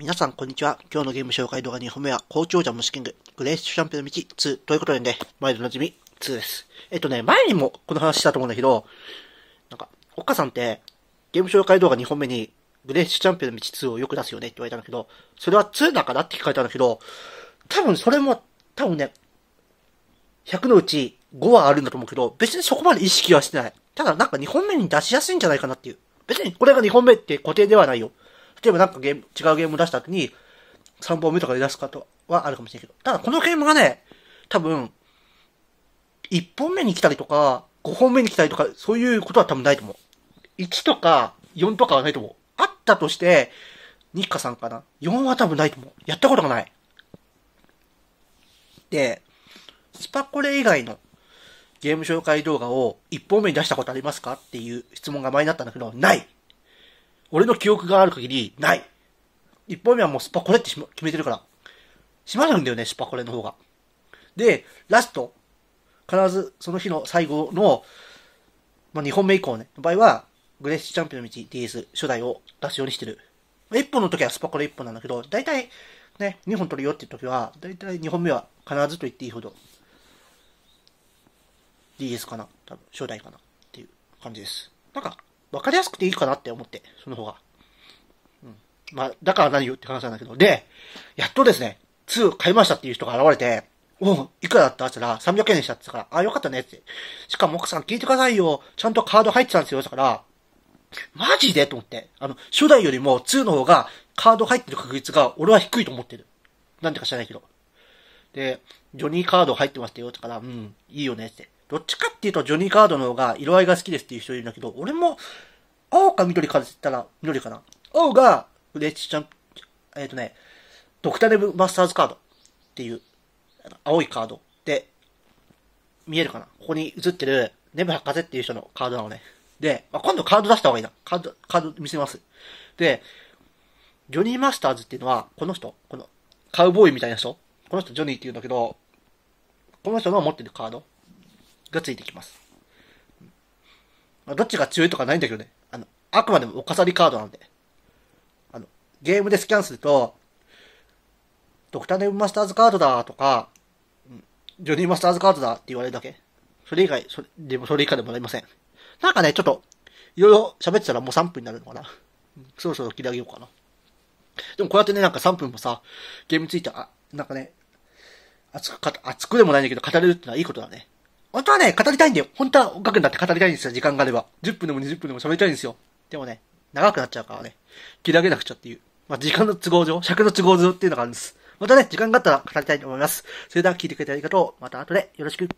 皆さん、こんにちは。今日のゲーム紹介動画2本目は、校長者虫キング、グレースチャンピオンの道2ということでね、毎度おなじみ2です。えっとね、前にもこの話したと思うんだけど、なんか、おっかさんって、ゲーム紹介動画2本目に、グレースチャンピオンの道2をよく出すよねって言われたんだけど、それは2だからって聞かれたんだけど、多分それも、多分ね、100のうち5はあるんだと思うけど、別にそこまで意識はしてない。ただなんか2本目に出しやすいんじゃないかなっていう。別にこれが2本目って固定ではないよ。例えばなんかゲーム、違うゲーム出した後に、3本目とかで出すかとはあるかもしれないけど。ただこのゲームがね、多分、1本目に来たりとか、5本目に来たりとか、そういうことは多分ないと思う。1とか4とかはないと思う。あったとして、日課さんかな。4は多分ないと思う。やったことがない。で、スパコレ以外のゲーム紹介動画を1本目に出したことありますかっていう質問が前になったんだけど、ない俺の記憶がある限り、ない。一本目はもうスパコレって決めてるから。閉まるんだよね、スパコレの方が。で、ラスト。必ず、その日の最後の、まあ、二本目以降ね、の場合は、グレッシュチャンピオンの道 DS 初代を出すようにしてる。一本の時はスパコレ一本なんだけど、大体ね、二本取るよっていう時は、大体二本目は必ずと言っていいほど、DS かな、多分初代かなっていう感じです。なんか、わかりやすくていいかなって思って、その方が。うん。まあ、だから何よって話なんだけど。で、やっとですね、2買いましたっていう人が現れて、おいくらだったって言ったら、300円でしたって言ったから、あ、よかったねって。しかも奥さん聞いてくださいよ。ちゃんとカード入ってたんですよ。だから、マジでと思って。あの、初代よりも2の方がカード入ってる確率が俺は低いと思ってる。なんでか知らないけど。で、ジョニーカード入ってましたよ。ってから、うん、いいよねって。どっちかっていうとジョニーカードの方が色合いが好きですっていう人いるんだけど、俺も青か緑かって言ったら緑かな。青がフレッチちゃん、えっ、ー、とね、ドクターデブマスターズカードっていう青いカードで、見えるかなここに映ってるネブ博士っていう人のカードなのね。で、まあ、今度カード出した方がいいな。カード、カード見せます。で、ジョニーマスターズっていうのは、この人、この、カウボーイみたいな人、この人ジョニーって言うんだけど、この人の持ってるカードがついてきます。まあ、どっちが強いとかないんだけどね。あの、あくまでもお飾りカードなんで。あの、ゲームでスキャンすると、ドクターネームマスターズカードだとか、ジョニーマスターズカードだって言われるだけ。それ以外、それ、でもそれ以下でもなりません。なんかね、ちょっと、いろいろ喋ってたらもう3分になるのかな。そろそろ切り上げようかな。でもこうやってね、なんか3分もさ、ゲームについて、あ、なんかね、熱くか、熱くでもないんだけど、語れるってのはいいことだね。本当はね、語りたいんだよ。本当は音楽になって語りたいんですよ、時間があれば。10分でも20分でも喋りたいんですよ。でもね、長くなっちゃうからね、切り上げなくちゃっていう。まあ、時間の都合上、尺の都合上っていうのがあるんです。またね、時間があったら語りたいと思います。それでは聞いてくれてありがとう。また後でよろしく。